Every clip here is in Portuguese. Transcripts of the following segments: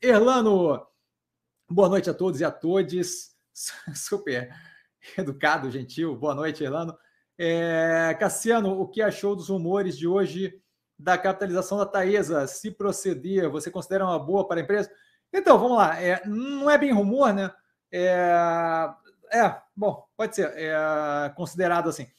Erlano, boa noite a todos e a todes. Super educado, gentil. Boa noite, Erlano. É, Cassiano, o que achou dos rumores de hoje da capitalização da Taesa? Se proceder, você considera uma boa para a empresa? Então, vamos lá. É, não é bem rumor, né? É, é bom, pode ser é, considerado assim.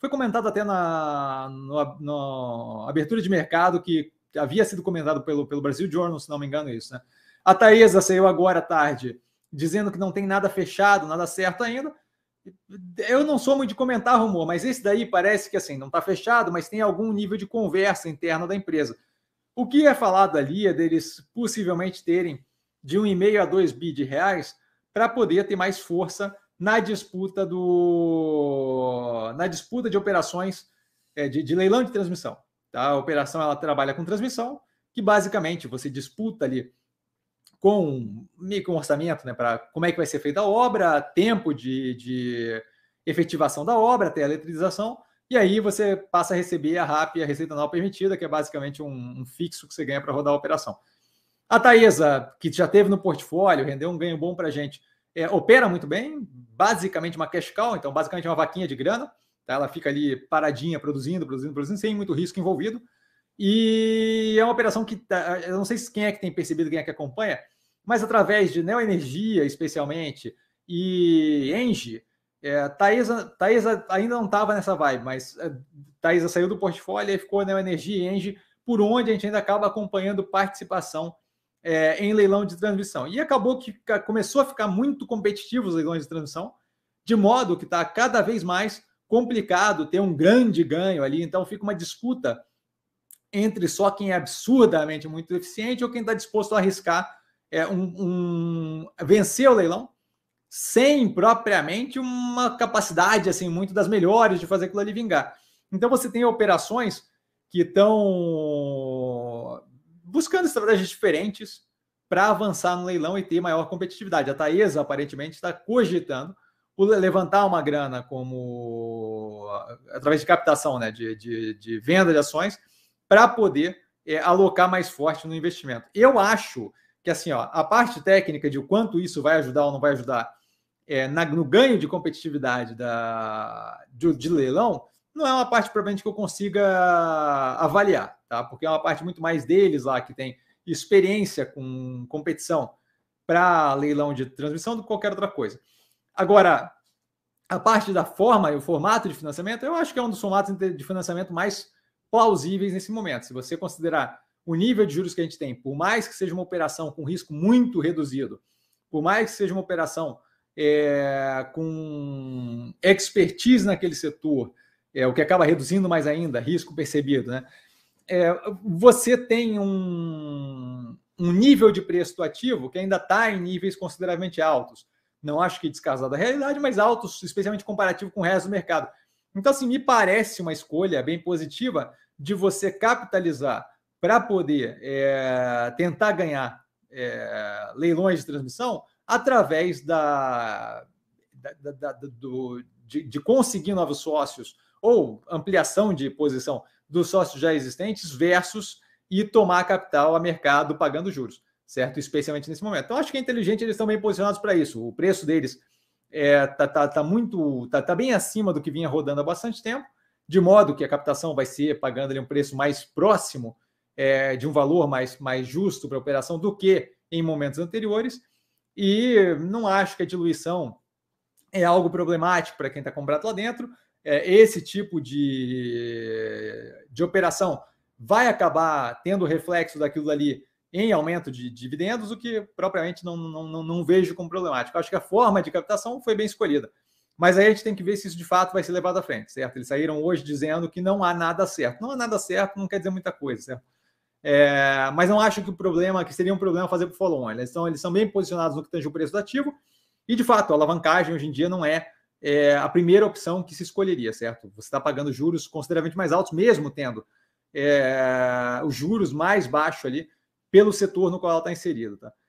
Foi comentado até na no, no abertura de mercado que havia sido comentado pelo, pelo Brasil Journal, se não me engano, isso, né? A Taesa saiu agora à tarde dizendo que não tem nada fechado, nada certo ainda. Eu não sou muito de comentar rumor, mas esse daí parece que assim, não está fechado, mas tem algum nível de conversa interna da empresa. O que é falado ali é deles possivelmente terem de 1,5 a 2 bi de reais para poder ter mais força na disputa do na disputa de operações é, de, de leilão de transmissão. Tá? A operação ela trabalha com transmissão, que basicamente você disputa ali com meio com orçamento, né, para como é que vai ser feita a obra, tempo de, de efetivação da obra até a eletrização, e aí você passa a receber a RAP, a Receita Anual Permitida, que é basicamente um, um fixo que você ganha para rodar a operação. A Taesa, que já teve no portfólio, rendeu um ganho bom para a gente, é, opera muito bem, basicamente uma cash cow, então basicamente é uma vaquinha de grana, Tá? Ela fica ali paradinha, produzindo, produzindo, produzindo, sem muito risco envolvido. E é uma operação que, tá, eu não sei quem é que tem percebido, quem é que acompanha, mas através de neoenergia, especialmente, e Engie, é, Taesa, Taesa ainda não estava nessa vibe, mas é, Taesa saiu do portfólio e ficou neoenergia e Engie, por onde a gente ainda acaba acompanhando participação é, em leilão de transmissão. E acabou que começou a ficar muito competitivo os leilões de transmissão, de modo que está cada vez mais complicado ter um grande ganho ali, então fica uma disputa entre só quem é absurdamente muito eficiente ou quem está disposto a arriscar é, um, um, vencer o leilão sem propriamente uma capacidade assim muito das melhores de fazer aquilo ali vingar. Então você tem operações que estão buscando estratégias diferentes para avançar no leilão e ter maior competitividade. A Taesa aparentemente está cogitando levantar uma grana como através de captação, né, de, de, de venda de ações, para poder é, alocar mais forte no investimento. Eu acho que assim, ó, a parte técnica de quanto isso vai ajudar ou não vai ajudar é, na, no ganho de competitividade da, de, de leilão, não é uma parte provavelmente que eu consiga avaliar, tá? Porque é uma parte muito mais deles lá que tem experiência com competição para leilão de transmissão do que qualquer outra coisa. Agora, a parte da forma e o formato de financiamento, eu acho que é um dos formatos de financiamento mais plausíveis nesse momento. Se você considerar o nível de juros que a gente tem, por mais que seja uma operação com risco muito reduzido, por mais que seja uma operação é, com expertise naquele setor, é, o que acaba reduzindo mais ainda risco percebido, né? É, você tem um, um nível de preço do ativo que ainda está em níveis consideravelmente altos. Não acho que descasado da realidade, mas altos, especialmente comparativo com o resto do mercado. Então, assim, me parece uma escolha bem positiva de você capitalizar para poder é, tentar ganhar é, leilões de transmissão através da, da, da, do, de, de, conseguir novos sócios ou ampliação de posição dos sócios já existentes versus e tomar capital a mercado pagando juros certo? Especialmente nesse momento. Então, acho que é inteligente, eles estão bem posicionados para isso. O preço deles é, tá, tá, tá muito, está tá bem acima do que vinha rodando há bastante tempo, de modo que a captação vai ser pagando ali um preço mais próximo é, de um valor mais, mais justo para a operação do que em momentos anteriores. E não acho que a diluição é algo problemático para quem está comprado lá dentro. É, esse tipo de, de operação vai acabar tendo reflexo daquilo ali em aumento de dividendos, o que propriamente não, não, não, não vejo como problemático. acho que a forma de captação foi bem escolhida. Mas aí a gente tem que ver se isso de fato vai ser levado à frente, certo? Eles saíram hoje dizendo que não há nada certo. Não há nada certo, não quer dizer muita coisa, certo? É, mas não acho que o problema, que seria um problema fazer para o follow-on. Eles são, eles são bem posicionados no que tange o preço do ativo, e de fato, a alavancagem hoje em dia não é, é a primeira opção que se escolheria, certo? Você está pagando juros consideravelmente mais altos, mesmo tendo é, os juros mais baixos ali pelo setor no qual ela está inserida. Tá?